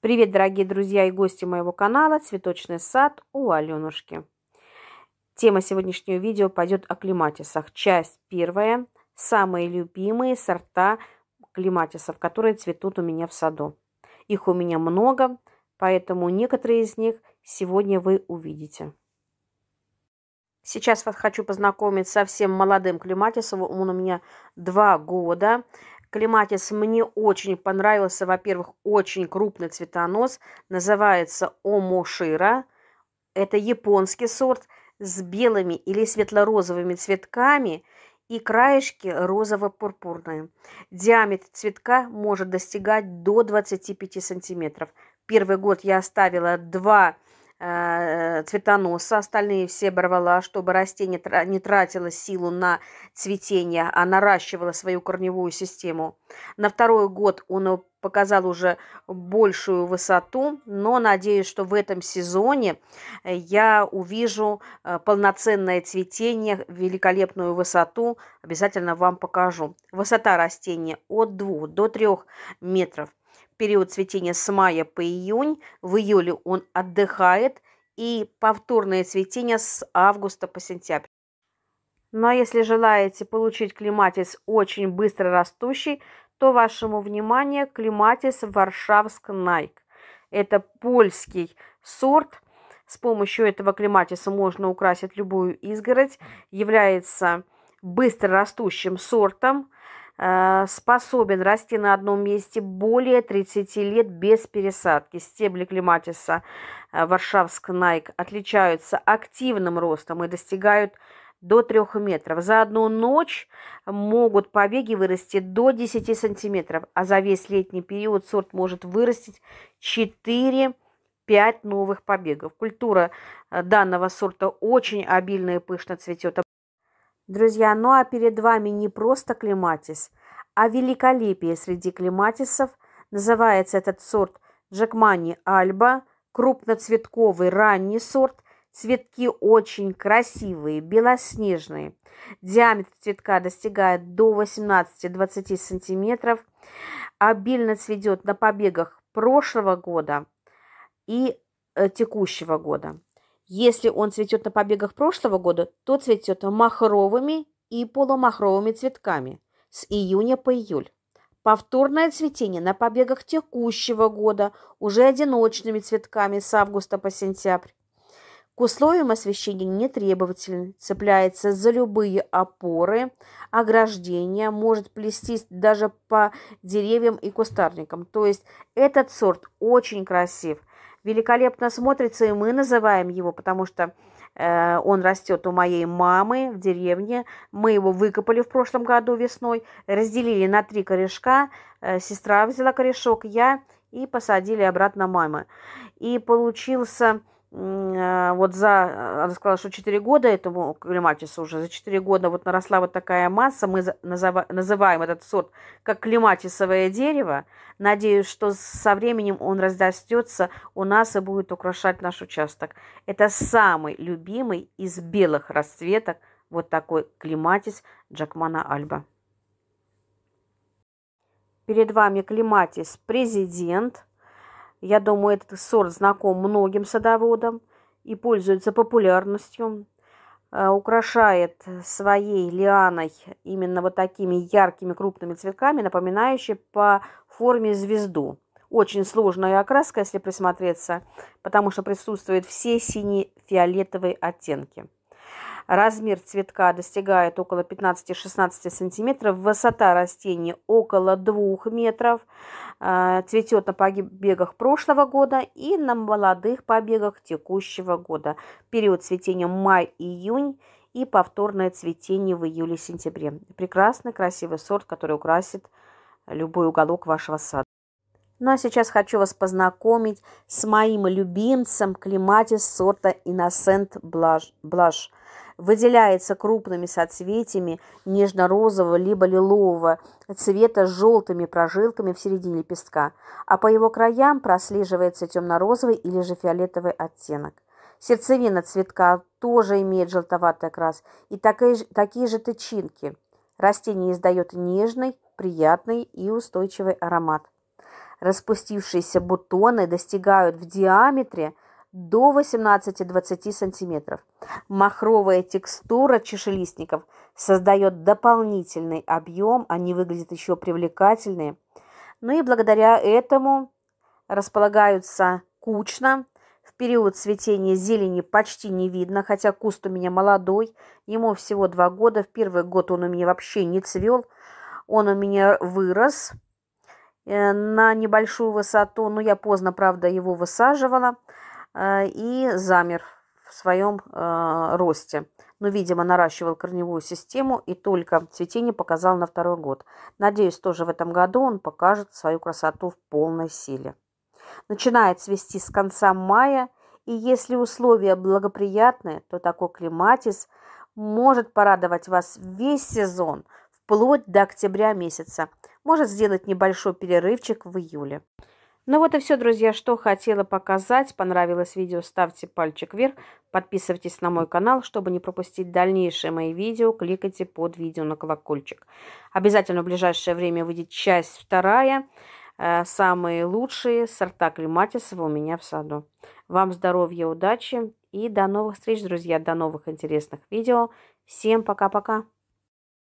Привет, дорогие друзья и гости моего канала «Цветочный сад» у Аленушки. Тема сегодняшнего видео пойдет о клематисах. Часть первая. Самые любимые сорта клематисов, которые цветут у меня в саду. Их у меня много, поэтому некоторые из них сегодня вы увидите. Сейчас вас хочу познакомить со всем молодым клематисом. Он у меня два года. Клематис мне очень понравился. Во-первых, очень крупный цветонос. Называется омошира. Это японский сорт с белыми или светло-розовыми цветками и краешки розово-пурпурные. Диаметр цветка может достигать до 25 сантиметров. Первый год я оставила два Э, цветоноса, остальные все барвала, чтобы растение не тратило силу на цветение, а наращивало свою корневую систему. На второй год он показал уже большую высоту, но надеюсь, что в этом сезоне э, я увижу э, полноценное цветение, великолепную высоту, обязательно вам покажу. Высота растения от 2 до 3 метров период цветения с мая по июнь, в июле он отдыхает, и повторное цветение с августа по сентябрь. Но ну, а если желаете получить клематис очень быстро растущий, то вашему вниманию клематис Варшавск-Найк. Это польский сорт. С помощью этого клематиса можно украсить любую изгородь. Является быстро растущим сортом. Э, способен расти на одном месте более 30 лет без пересадки. Стебли клематиса э, Варшавск-Найк отличаются активным ростом и достигают до 3 метров. За одну ночь могут побеги вырасти до 10 сантиметров, а за весь летний период сорт может вырастить 4 5 новых побегов. Культура э, данного сорта очень обильно и пышно цветет. Друзья, ну а перед вами не просто клематис, а великолепие среди клематисов. Называется этот сорт Джекмани Альба, крупноцветковый ранний сорт. Цветки очень красивые, белоснежные. Диаметр цветка достигает до 18-20 сантиметров. Обильно цветет на побегах прошлого года и э, текущего года. Если он цветет на побегах прошлого года, то цветет махровыми и полумахровыми цветками с июня по июль. Повторное цветение на побегах текущего года уже одиночными цветками с августа по сентябрь. К условиям освещения не требователен, цепляется за любые опоры, ограждения, может плестись даже по деревьям и кустарникам. То есть этот сорт очень красив, великолепно смотрится, и мы называем его, потому что э, он растет у моей мамы в деревне. Мы его выкопали в прошлом году весной, разделили на три корешка. Э, сестра взяла корешок, я и посадили обратно мамы. И получился а, вот за, а, она сказала, что 4 года этому клематису уже, за 4 года вот наросла вот такая масса, мы называем этот сорт как клематисовое дерево. Надеюсь, что со временем он разрастется у нас и будет украшать наш участок. Это самый любимый из белых расцветок вот такой клематис Джакмана Альба. Перед вами клематис президент – я думаю, этот сорт знаком многим садоводам и пользуется популярностью. Э, украшает своей лианой именно вот такими яркими крупными цветками, напоминающими по форме звезду. Очень сложная окраска, если присмотреться, потому что присутствуют все сине-фиолетовые оттенки. Размер цветка достигает около 15-16 сантиметров. Высота растения около 2 метров. Э, цветет на побегах прошлого года и на молодых побегах текущего года. Период цветения май-июнь и повторное цветение в июле-сентябре. Прекрасный, красивый сорт, который украсит любой уголок вашего сада. Ну а сейчас хочу вас познакомить с моим любимцем клематис сорта Innocent Blush выделяется крупными соцветиями нежно-розового либо лилового цвета с желтыми прожилками в середине лепестка, а по его краям прослеживается темно-розовый или же фиолетовый оттенок. Сердцевина цветка тоже имеет желтоватый окрас и такие, такие же тычинки. Растение издает нежный, приятный и устойчивый аромат. Распустившиеся бутоны достигают в диаметре – до 18-20 см. Махровая текстура чешелистников создает дополнительный объем, они выглядят еще привлекательные. Ну и благодаря этому располагаются кучно. В период цветения зелени почти не видно, хотя куст у меня молодой, ему всего два года. В первый год он у меня вообще не цвел, он у меня вырос э, на небольшую высоту, но я поздно, правда, его высаживала. А, и замер в своем а, росте. Но, видимо, наращивал корневую систему и только цветение показал на второй год. Надеюсь, тоже в этом году он покажет свою красоту в полной силе. Начинает цвести с конца мая, и если условия благоприятные, то такой клематис может порадовать вас весь сезон, вплоть до октября месяца. Может сделать небольшой перерывчик в июле. Ну вот и все, друзья, что хотела показать. Понравилось видео, ставьте пальчик вверх. Подписывайтесь на мой канал, чтобы не пропустить дальнейшие мои видео. Кликайте под видео на колокольчик. Обязательно в ближайшее время выйдет часть вторая. Э, самые лучшие сорта клематисов у меня в саду. Вам здоровья, удачи и до новых встреч, друзья, до новых интересных видео. Всем пока-пока!